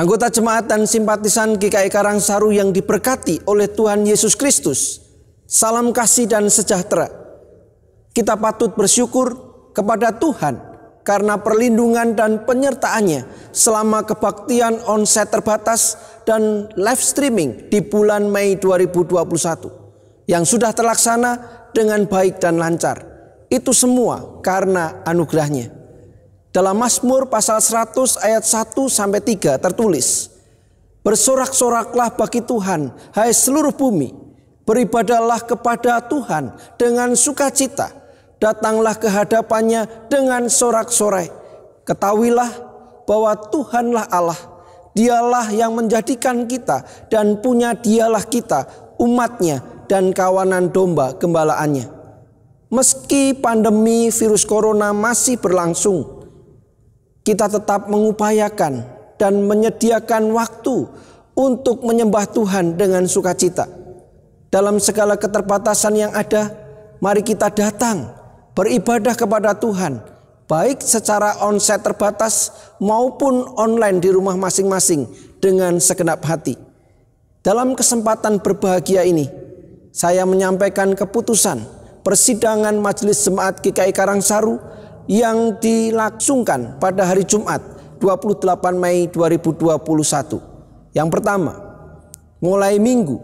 Anggota jemaat dan simpatisan GKI Karang Saru yang diberkati oleh Tuhan Yesus Kristus. Salam kasih dan sejahtera. Kita patut bersyukur kepada Tuhan karena perlindungan dan penyertaannya selama kebaktian onset terbatas dan live streaming di bulan Mei 2021 yang sudah terlaksana dengan baik dan lancar. Itu semua karena anugerahnya. Dalam Mazmur pasal 100 ayat 1 sampai 3 tertulis, Bersorak-soraklah bagi Tuhan, hai seluruh bumi. Beribadahlah kepada Tuhan dengan sukacita. Datanglah ke hadapannya dengan sorak-sorai. Ketahuilah bahwa Tuhanlah Allah. Dialah yang menjadikan kita dan punya dialah kita, umatnya dan kawanan domba gembalaannya. Meski pandemi virus corona masih berlangsung, kita tetap mengupayakan dan menyediakan waktu untuk menyembah Tuhan dengan sukacita. Dalam segala keterbatasan yang ada, mari kita datang beribadah kepada Tuhan, baik secara onset terbatas maupun online di rumah masing-masing dengan segenap hati. Dalam kesempatan berbahagia ini, saya menyampaikan keputusan persidangan Majelis Jemaat GKI Karangsaru yang dilangsungkan pada hari Jumat 28 Mei 2021. Yang pertama, mulai Minggu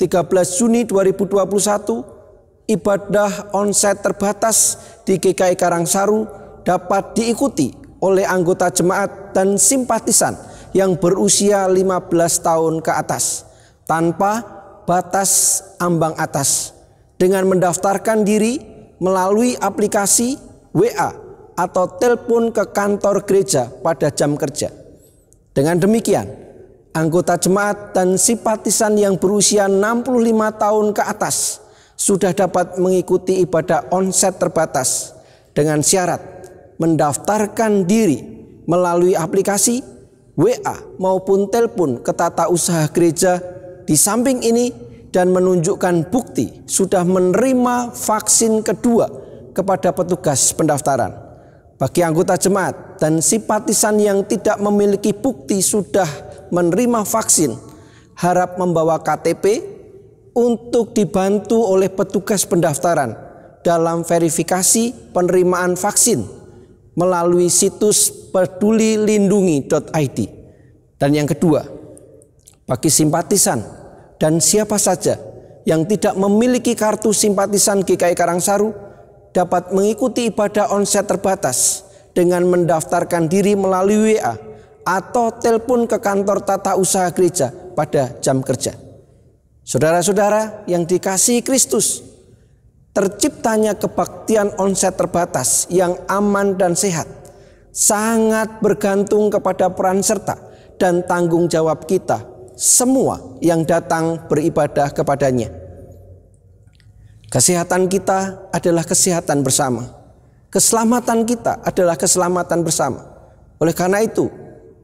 13 Juni 2021 ibadah onset terbatas di GKI Karangsaru dapat diikuti oleh anggota jemaat dan simpatisan yang berusia 15 tahun ke atas tanpa batas ambang atas dengan mendaftarkan diri melalui aplikasi WA atau telepon ke kantor gereja pada jam kerja. Dengan demikian, anggota jemaat dan simpatisan yang berusia 65 tahun ke atas sudah dapat mengikuti ibadah onset terbatas dengan syarat mendaftarkan diri melalui aplikasi WA maupun telepon ke tata usaha gereja di samping ini dan menunjukkan bukti sudah menerima vaksin kedua kepada petugas pendaftaran bagi anggota jemaat dan simpatisan yang tidak memiliki bukti sudah menerima vaksin harap membawa KTP untuk dibantu oleh petugas pendaftaran dalam verifikasi penerimaan vaksin melalui situs pedulilindungi.id. Dan yang kedua, bagi simpatisan dan siapa saja yang tidak memiliki kartu simpatisan GKI e Karangsaru, dapat mengikuti ibadah onset terbatas dengan mendaftarkan diri melalui WA atau telepon ke kantor tata usaha gereja pada jam kerja. Saudara-saudara yang dikasihi Kristus, terciptanya kebaktian onset terbatas yang aman dan sehat sangat bergantung kepada peran serta dan tanggung jawab kita semua yang datang beribadah kepadanya. Kesehatan kita adalah kesehatan bersama. Keselamatan kita adalah keselamatan bersama. Oleh karena itu,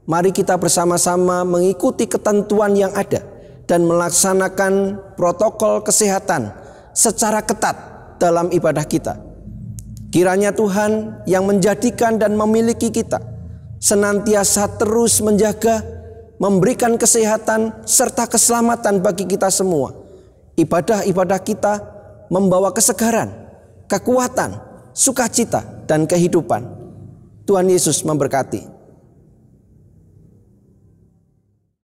mari kita bersama-sama mengikuti ketentuan yang ada dan melaksanakan protokol kesehatan secara ketat dalam ibadah kita. Kiranya Tuhan yang menjadikan dan memiliki kita senantiasa terus menjaga, memberikan kesehatan serta keselamatan bagi kita semua. Ibadah-ibadah kita membawa kesegaran, kekuatan, sukacita, dan kehidupan. Tuhan Yesus memberkati.